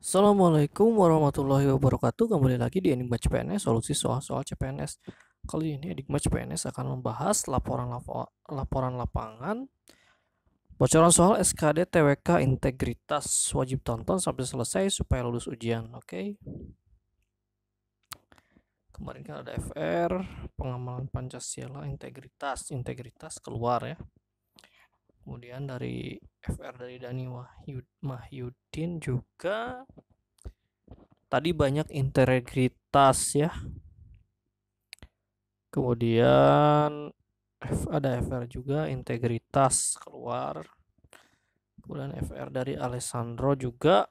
Assalamualaikum warahmatullahi wabarakatuh Kembali lagi di Enigma CPNS Solusi soal-soal CPNS Kali ini Enigma CPNS akan membahas laporan, laporan lapangan Bocoran soal SKD TWK Integritas Wajib tonton sampai selesai supaya lulus ujian Oke okay? Kemarin kan ada FR Pengamalan Pancasila Integritas Integritas keluar ya kemudian dari FR dari Dani Wahyud, Mahyudin juga tadi banyak integritas ya kemudian ada FR juga integritas keluar kemudian FR dari Alessandro juga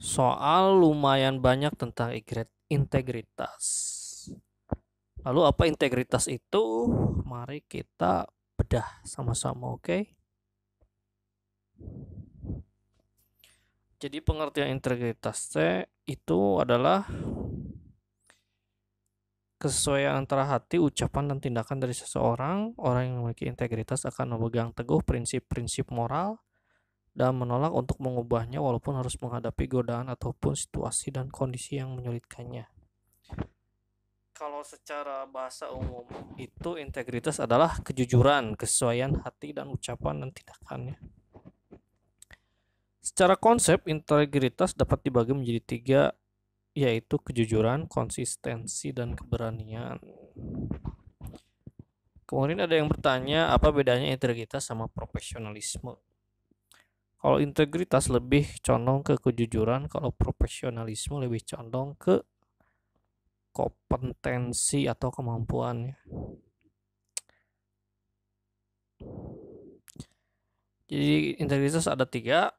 soal lumayan banyak tentang integritas lalu apa integritas itu mari kita bedah sama-sama, oke? Okay? Jadi pengertian integritas C itu adalah kesesuaian antara hati, ucapan, dan tindakan dari seseorang. Orang yang memiliki integritas akan memegang teguh prinsip-prinsip moral dan menolak untuk mengubahnya walaupun harus menghadapi godaan ataupun situasi dan kondisi yang menyulitkannya kalau secara bahasa umum itu integritas adalah kejujuran, kesesuaian hati dan ucapan dan tindakannya. Secara konsep, integritas dapat dibagi menjadi tiga, yaitu kejujuran, konsistensi, dan keberanian. Kemudian ada yang bertanya, apa bedanya integritas sama profesionalisme? Kalau integritas lebih condong ke kejujuran, kalau profesionalisme lebih condong ke kompetensi atau kemampuannya. Jadi integritas ada tiga,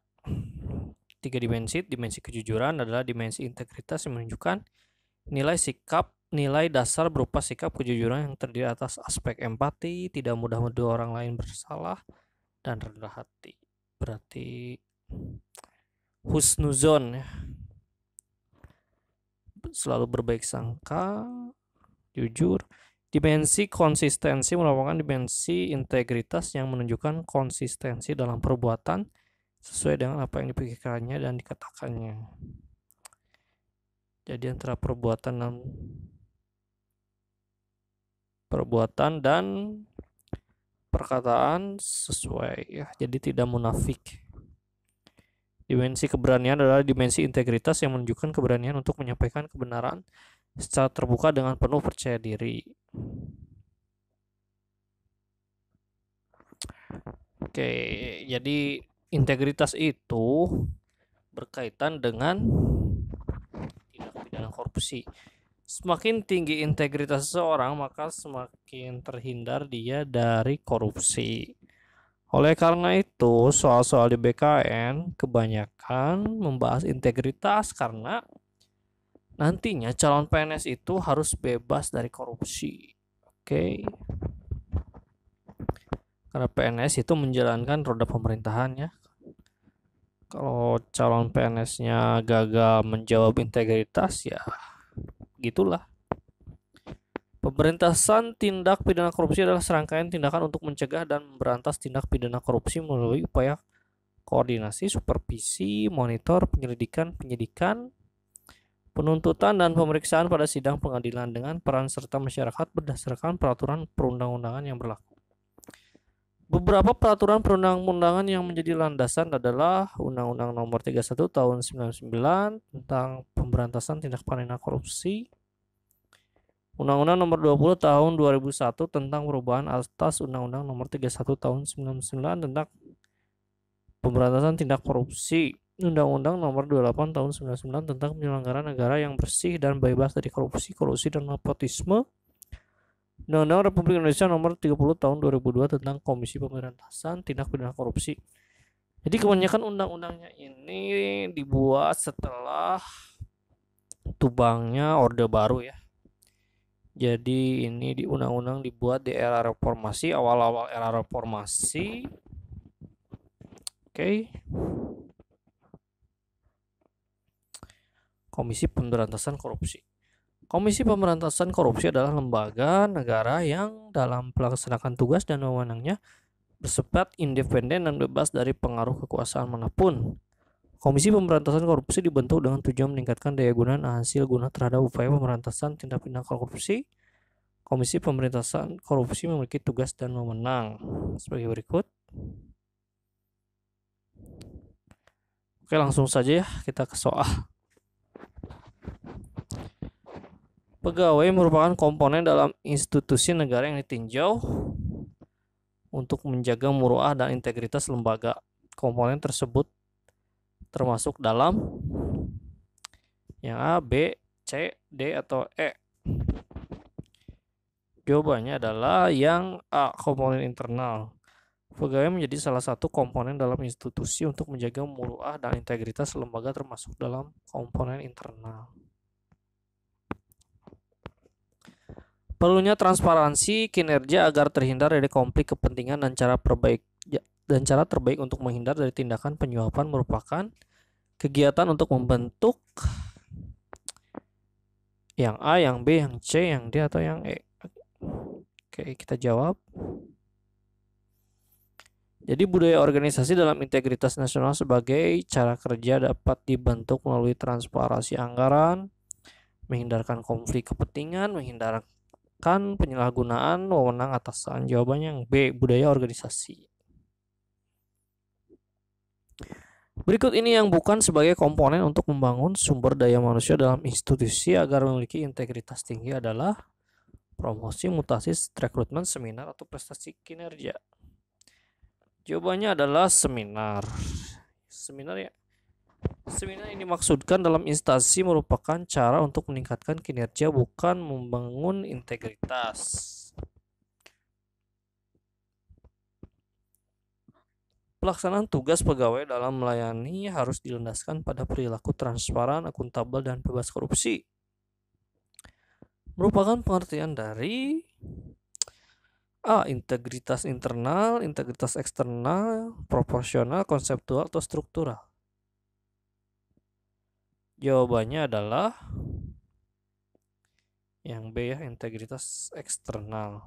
tiga dimensi. Dimensi kejujuran adalah dimensi integritas yang menunjukkan nilai sikap, nilai dasar berupa sikap kejujuran yang terdiri atas aspek empati, tidak mudah menuduh orang lain bersalah, dan rendah hati. Berarti husnuzon ya selalu berbaik sangka, jujur. Dimensi konsistensi merupakan dimensi integritas yang menunjukkan konsistensi dalam perbuatan sesuai dengan apa yang dipikirkannya dan dikatakannya. Jadi antara perbuatan dan perbuatan dan perkataan sesuai ya. Jadi tidak munafik. Dimensi keberanian adalah dimensi integritas yang menunjukkan keberanian untuk menyampaikan kebenaran secara terbuka dengan penuh percaya diri. Oke, jadi integritas itu berkaitan dengan tindak pidana korupsi. Semakin tinggi integritas seseorang, maka semakin terhindar dia dari korupsi. Oleh karena itu, soal-soal di BKN kebanyakan membahas integritas karena nantinya calon PNS itu harus bebas dari korupsi. Oke. Karena PNS itu menjalankan roda ya. Kalau calon PNS-nya gagal menjawab integritas ya gitulah. Pemberantasan tindak pidana korupsi adalah serangkaian tindakan untuk mencegah dan memberantas tindak pidana korupsi melalui upaya koordinasi, supervisi, monitor, penyelidikan, penyidikan, penuntutan dan pemeriksaan pada sidang pengadilan dengan peran serta masyarakat berdasarkan peraturan perundang-undangan yang berlaku. Beberapa peraturan perundang-undangan yang menjadi landasan adalah Undang-Undang Nomor 31 Tahun 1999 tentang Pemberantasan Tindak Pidana Korupsi, Undang-Undang Nomor 20 Tahun 2001 tentang perubahan atas Undang-Undang Nomor 31 Tahun 99 tentang Pemberantasan Tindak Korupsi. Undang-Undang Nomor 28 Tahun 99 tentang Penyelenggaraan Negara yang Bersih dan Bebas dari Korupsi, Korupsi dan Nepotisme. Undang-Undang Republik Indonesia Nomor 30 Tahun 2002 tentang Komisi Pemberantasan Tindak Pidana Korupsi. Jadi kebanyakan undang-undangnya ini dibuat setelah tubangnya Orde Baru ya jadi ini di undang-undang dibuat di era reformasi, awal-awal era reformasi. Oke. Okay. Komisi Pemberantasan Korupsi. Komisi Pemberantasan Korupsi adalah lembaga negara yang dalam pelaksanaan tugas dan wewenangnya bersifat independen dan bebas dari pengaruh kekuasaan manapun. Komisi Pemberantasan Korupsi dibentuk dengan tujuan meningkatkan daya guna hasil guna terhadap upaya pemberantasan tindak pidana korupsi. Komisi Pemberantasan Korupsi memiliki tugas dan wewenang sebagai berikut. Oke, langsung saja ya kita ke soal. Pegawai merupakan komponen dalam institusi negara yang ditinjau untuk menjaga muruah dan integritas lembaga. Komponen tersebut termasuk dalam yang A, B, C, D atau E. Jawabannya adalah yang A, komponen internal. Pegawai menjadi salah satu komponen dalam institusi untuk menjaga muruah dan integritas lembaga termasuk dalam komponen internal. Perlunya transparansi kinerja agar terhindar dari konflik kepentingan dan cara perbaik dan cara terbaik untuk menghindar dari tindakan penyuapan merupakan kegiatan untuk membentuk yang A, yang B, yang C, yang D atau yang E. Oke, kita jawab. Jadi budaya organisasi dalam integritas nasional sebagai cara kerja dapat dibentuk melalui transparansi anggaran, menghindarkan konflik kepentingan, menghindarkan penyalahgunaan wewenang atasan. Jawabannya yang B, budaya organisasi. Berikut ini yang bukan sebagai komponen untuk membangun sumber daya manusia dalam institusi agar memiliki integritas tinggi adalah promosi, mutasi, rekrutmen, seminar, atau prestasi kinerja. Jawabannya adalah seminar. Seminar ya. Seminar ini dimaksudkan dalam instansi merupakan cara untuk meningkatkan kinerja bukan membangun integritas. Pelaksanaan tugas pegawai dalam melayani harus dilandaskan pada perilaku transparan, akuntabel, dan bebas korupsi. Merupakan pengertian dari A. Integritas internal, integritas eksternal, proporsional, konseptual, atau struktural. Jawabannya adalah yang B ya, integritas eksternal.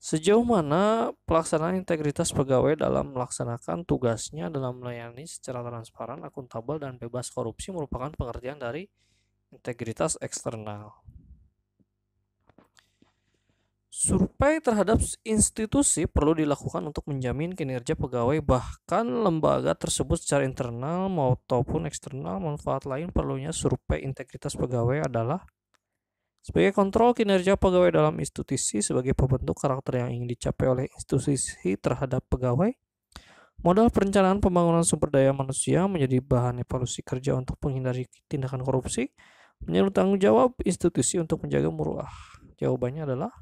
Sejauh mana pelaksanaan integritas pegawai dalam melaksanakan tugasnya dalam melayani secara transparan, akuntabel, dan bebas korupsi merupakan pengertian dari integritas eksternal. Survei terhadap institusi perlu dilakukan untuk menjamin kinerja pegawai bahkan lembaga tersebut secara internal maupun eksternal. Manfaat lain perlunya survei integritas pegawai adalah sebagai kontrol kinerja pegawai dalam institusi sebagai pembentuk karakter yang ingin dicapai oleh institusi terhadap pegawai, modal perencanaan pembangunan sumber daya manusia menjadi bahan evaluasi kerja untuk menghindari tindakan korupsi, menyeru tanggung jawab institusi untuk menjaga muruah. Jawabannya adalah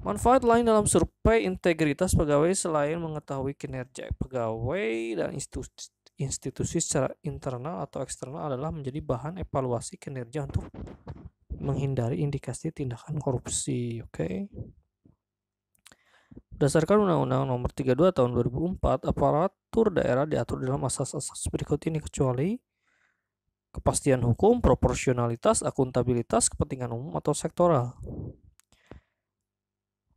Manfaat lain dalam survei integritas pegawai selain mengetahui kinerja pegawai dan institusi, institusi secara internal atau eksternal adalah menjadi bahan evaluasi kinerja untuk menghindari indikasi tindakan korupsi. Oke. Okay? Berdasarkan Undang-Undang Nomor 32 Tahun 2004, aparatur daerah diatur dalam asas-asas berikut ini kecuali kepastian hukum, proporsionalitas, akuntabilitas, kepentingan umum atau sektoral.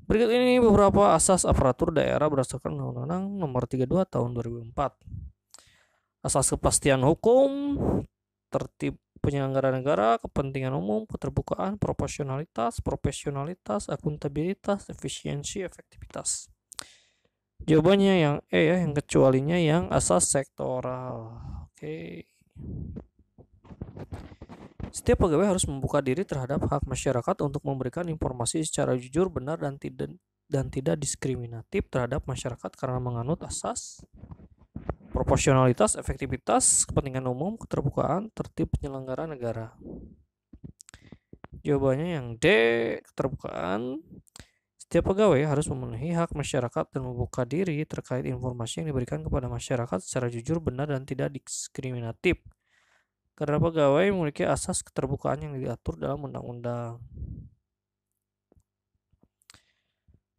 Berikut ini beberapa asas aparatur daerah berdasarkan Undang-Undang Nomor 32 Tahun 2004. Asas kepastian hukum, tertib Penyelenggara negara, kepentingan umum, keterbukaan, proporsionalitas, profesionalitas, akuntabilitas, efisiensi, efektivitas. Jawabannya yang E ya, yang kecualinya yang asas sektoral. Oke. Setiap pegawai harus membuka diri terhadap hak masyarakat untuk memberikan informasi secara jujur, benar, dan tidak dan tidak diskriminatif terhadap masyarakat karena menganut asas proporsionalitas, efektivitas, kepentingan umum, keterbukaan, tertib penyelenggara negara. Jawabannya yang D, keterbukaan. Setiap pegawai harus memenuhi hak masyarakat dan membuka diri terkait informasi yang diberikan kepada masyarakat secara jujur, benar, dan tidak diskriminatif. Karena pegawai memiliki asas keterbukaan yang diatur dalam undang-undang.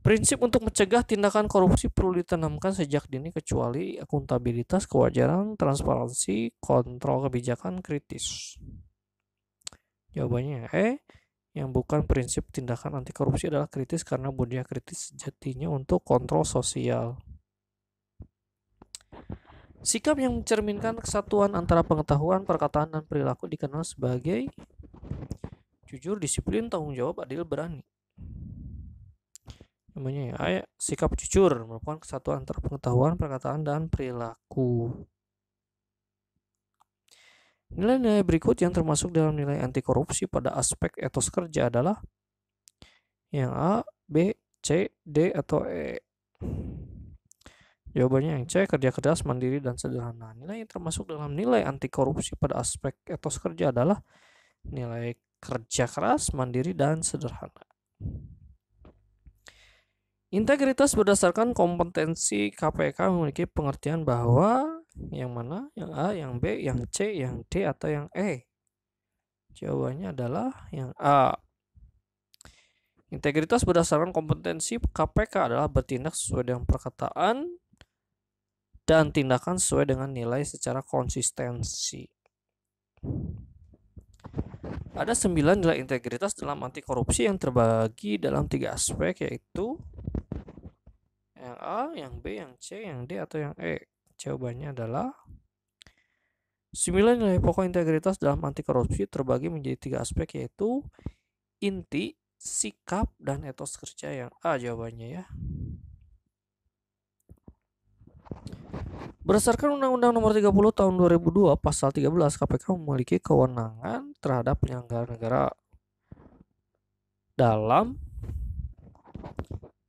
Prinsip untuk mencegah tindakan korupsi perlu ditanamkan sejak dini kecuali akuntabilitas, kewajaran, transparansi, kontrol kebijakan kritis. Jawabannya E yang bukan prinsip tindakan anti korupsi adalah kritis karena budaya kritis sejatinya untuk kontrol sosial. Sikap yang mencerminkan kesatuan antara pengetahuan, perkataan, dan perilaku dikenal sebagai jujur, disiplin, tanggung jawab, adil, berani namanya ya ayat sikap jujur merupakan kesatuan antara pengetahuan perkataan dan perilaku nilai-nilai berikut yang termasuk dalam nilai anti korupsi pada aspek etos kerja adalah yang A B C D atau E Jawabannya yang C, kerja keras, mandiri, dan sederhana. Nilai yang termasuk dalam nilai anti korupsi pada aspek etos kerja adalah nilai kerja keras, mandiri, dan sederhana. Integritas berdasarkan kompetensi KPK memiliki pengertian bahwa yang mana, yang A, yang B, yang C, yang D, atau yang E. Jawabannya adalah yang A. Integritas berdasarkan kompetensi KPK adalah bertindak sesuai dengan perkataan dan tindakan sesuai dengan nilai secara konsistensi. Ada sembilan nilai integritas dalam anti korupsi yang terbagi dalam tiga aspek yaitu yang A, yang B, yang C, yang D, atau yang E? Jawabannya adalah 9 nilai pokok integritas dalam anti korupsi terbagi menjadi tiga aspek yaitu inti, sikap, dan etos kerja yang A jawabannya ya. Berdasarkan Undang-Undang Nomor 30 Tahun 2002 Pasal 13 KPK memiliki kewenangan terhadap penyelenggara negara dalam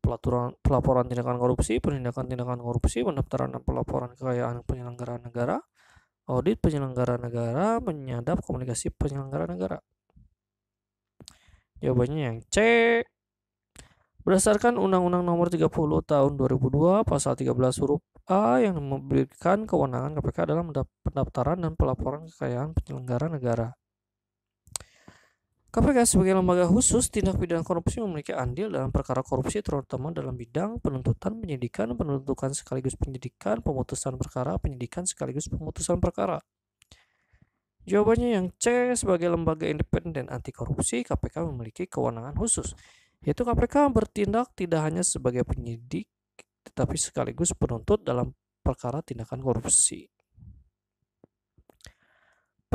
pelaporan, pelaporan tindakan korupsi, penindakan tindakan korupsi, pendaftaran dan pelaporan kekayaan penyelenggara negara, audit penyelenggara negara, menyadap komunikasi penyelenggara negara. Jawabannya yang C. Berdasarkan Undang-Undang Nomor 30 Tahun 2002 Pasal 13 huruf A yang memberikan kewenangan KPK dalam pendaftaran dan pelaporan kekayaan penyelenggara negara. KPK sebagai lembaga khusus tindak pidana korupsi memiliki andil dalam perkara korupsi terutama dalam bidang penuntutan, penyidikan, penuntutan sekaligus penyidikan, pemutusan perkara, penyidikan sekaligus pemutusan perkara. Jawabannya yang C sebagai lembaga independen anti korupsi KPK memiliki kewenangan khusus yaitu KPK bertindak tidak hanya sebagai penyidik tetapi sekaligus penuntut dalam perkara tindakan korupsi.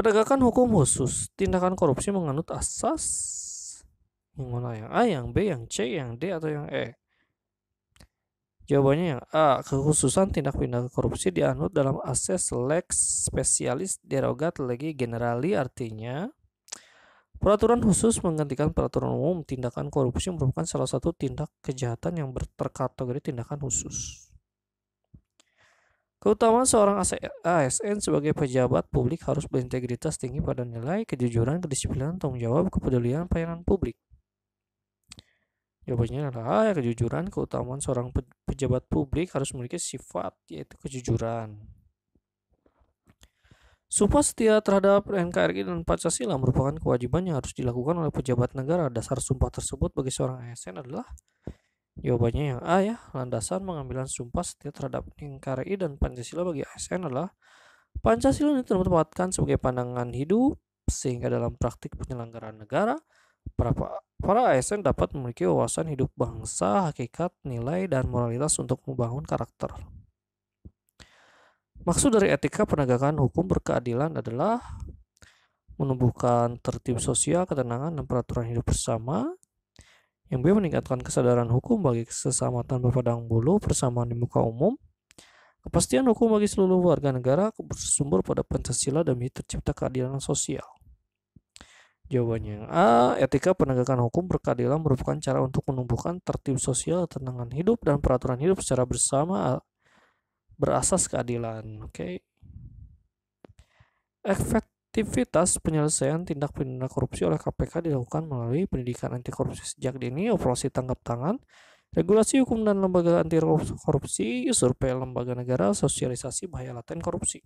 Penegakan hukum khusus, tindakan korupsi menganut asas yang mana yang A, yang B, yang C, yang D atau yang E? Jawabannya yang A, kekhususan tindak pidana korupsi dianut dalam ases lex spesialis derogat lagi generali artinya Peraturan khusus menggantikan peraturan umum tindakan korupsi merupakan salah satu tindak kejahatan yang berterkategori tindakan khusus. Keutamaan seorang ASN e-, sebagai pejabat publik harus berintegritas tinggi pada nilai, kejujuran, kedisiplinan, tanggung jawab, kepedulian, pelayanan publik. Jawabannya adalah ya, Kejujuran keutamaan seorang pejabat publik harus memiliki sifat yaitu kejujuran. Sumpah setia terhadap NKRI dan Pancasila merupakan kewajiban yang harus dilakukan oleh pejabat negara. Dasar sumpah tersebut bagi seorang ASN adalah Jawabannya yang A ya, landasan pengambilan sumpah setia terhadap NKRI dan Pancasila bagi ASN adalah Pancasila ini ditempatkan sebagai pandangan hidup sehingga dalam praktik penyelenggaraan negara para, para ASN dapat memiliki wawasan hidup bangsa, hakikat, nilai, dan moralitas untuk membangun karakter. Maksud dari etika penegakan hukum berkeadilan adalah menumbuhkan tertib sosial, ketenangan, dan peraturan hidup bersama, yang B meningkatkan kesadaran hukum bagi sesama tanpa padang bulu persamaan di muka umum kepastian hukum bagi seluruh warga negara bersumber pada Pancasila demi tercipta keadilan sosial Jawabannya A, etika penegakan hukum berkeadilan merupakan cara untuk menumbuhkan tertib sosial, tenangan hidup, dan peraturan hidup secara bersama berasas keadilan. Oke. Okay. Efek Aktivitas penyelesaian tindak pidana korupsi oleh KPK dilakukan melalui pendidikan anti korupsi sejak dini, operasi tangkap tangan, regulasi hukum dan lembaga anti korupsi, survei lembaga negara, sosialisasi bahaya laten korupsi.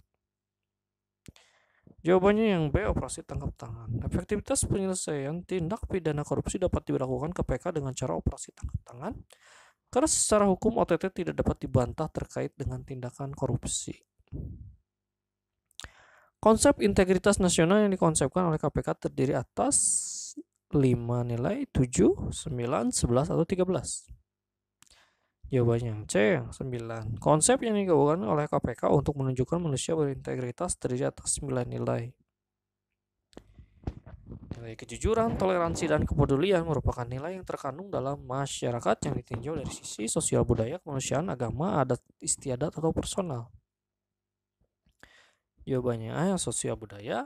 Jawabannya yang B, operasi tangkap tangan. Efektivitas penyelesaian tindak pidana korupsi dapat dilakukan KPK dengan cara operasi tangkap tangan, karena secara hukum OTT tidak dapat dibantah terkait dengan tindakan korupsi. Konsep integritas nasional yang dikonsepkan oleh KPK terdiri atas 5 nilai 7, 9, 11 atau 13. Jawabannya C 9. Konsep yang digabungkan oleh KPK untuk menunjukkan manusia berintegritas terdiri atas 9 nilai. Nilai kejujuran, toleransi, dan kepedulian merupakan nilai yang terkandung dalam masyarakat yang ditinjau dari sisi sosial budaya, kemanusiaan, agama, adat istiadat, atau personal. Jawabannya, sosial budaya,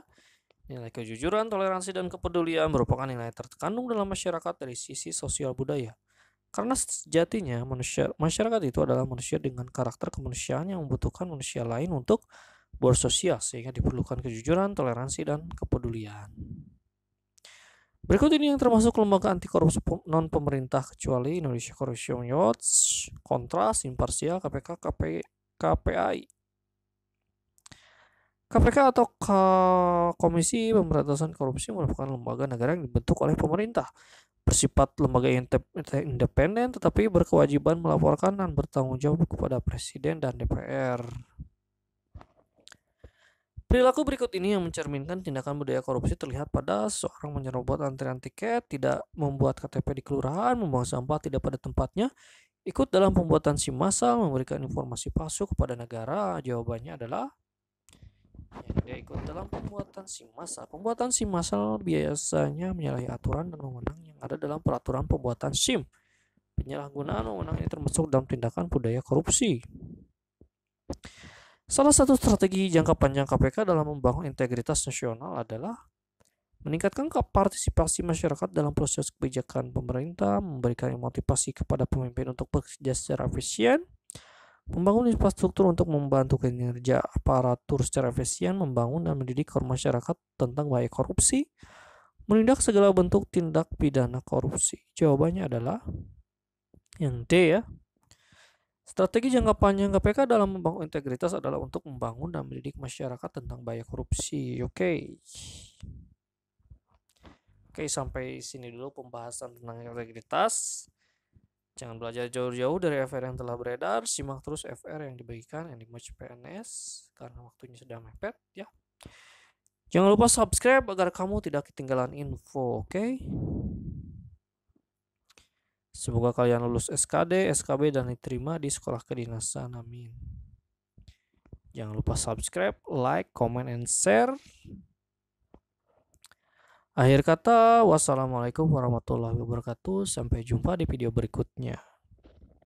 nilai kejujuran, toleransi, dan kepedulian merupakan nilai terkandung dalam masyarakat dari sisi sosial budaya. Karena sejatinya manusia, masyarakat itu adalah manusia dengan karakter kemanusiaan yang membutuhkan manusia lain untuk bersosial sehingga diperlukan kejujuran, toleransi, dan kepedulian. Berikut ini yang termasuk lembaga anti korupsi non pemerintah kecuali Indonesia Corruption Watch, Kontras, Imparsial, KPK, KP, KPAI. KPK atau Komisi Pemberantasan Korupsi merupakan lembaga negara yang dibentuk oleh pemerintah bersifat lembaga independen tetapi berkewajiban melaporkan dan bertanggung jawab kepada presiden dan DPR. Perilaku berikut ini yang mencerminkan tindakan budaya korupsi terlihat pada seorang menyerobot antrian tiket, tidak membuat KTP di kelurahan, membuang sampah tidak pada tempatnya, ikut dalam pembuatan SIM massal, memberikan informasi palsu kepada negara. Jawabannya adalah Ya, ikut dalam pembuatan si masal. Pembuatan si masal biasanya menyalahi aturan dan wewenang yang ada dalam peraturan pembuatan SIM. Penyalahgunaan wewenang ini termasuk dalam tindakan budaya korupsi. Salah satu strategi jangka panjang KPK dalam membangun integritas nasional adalah meningkatkan partisipasi masyarakat dalam proses kebijakan pemerintah, memberikan motivasi kepada pemimpin untuk bekerja secara efisien, Membangun infrastruktur untuk membantu kinerja aparatur secara efisien, membangun dan mendidik masyarakat tentang bahaya korupsi, menindak segala bentuk tindak pidana korupsi. Jawabannya adalah yang D ya. Strategi jangka panjang KPK dalam membangun integritas adalah untuk membangun dan mendidik masyarakat tentang bahaya korupsi. Oke. Okay. Oke, okay, sampai sini dulu pembahasan tentang integritas. Jangan belajar jauh-jauh dari FR yang telah beredar, simak terus FR yang dibagikan yang dimuat PNS karena waktunya sudah mepet ya. Jangan lupa subscribe agar kamu tidak ketinggalan info, oke? Okay? Semoga kalian lulus SKD, SKB dan diterima di sekolah kedinasan. Amin. Jangan lupa subscribe, like, comment, and share. Akhir kata, wassalamualaikum warahmatullahi wabarakatuh. Sampai jumpa di video berikutnya.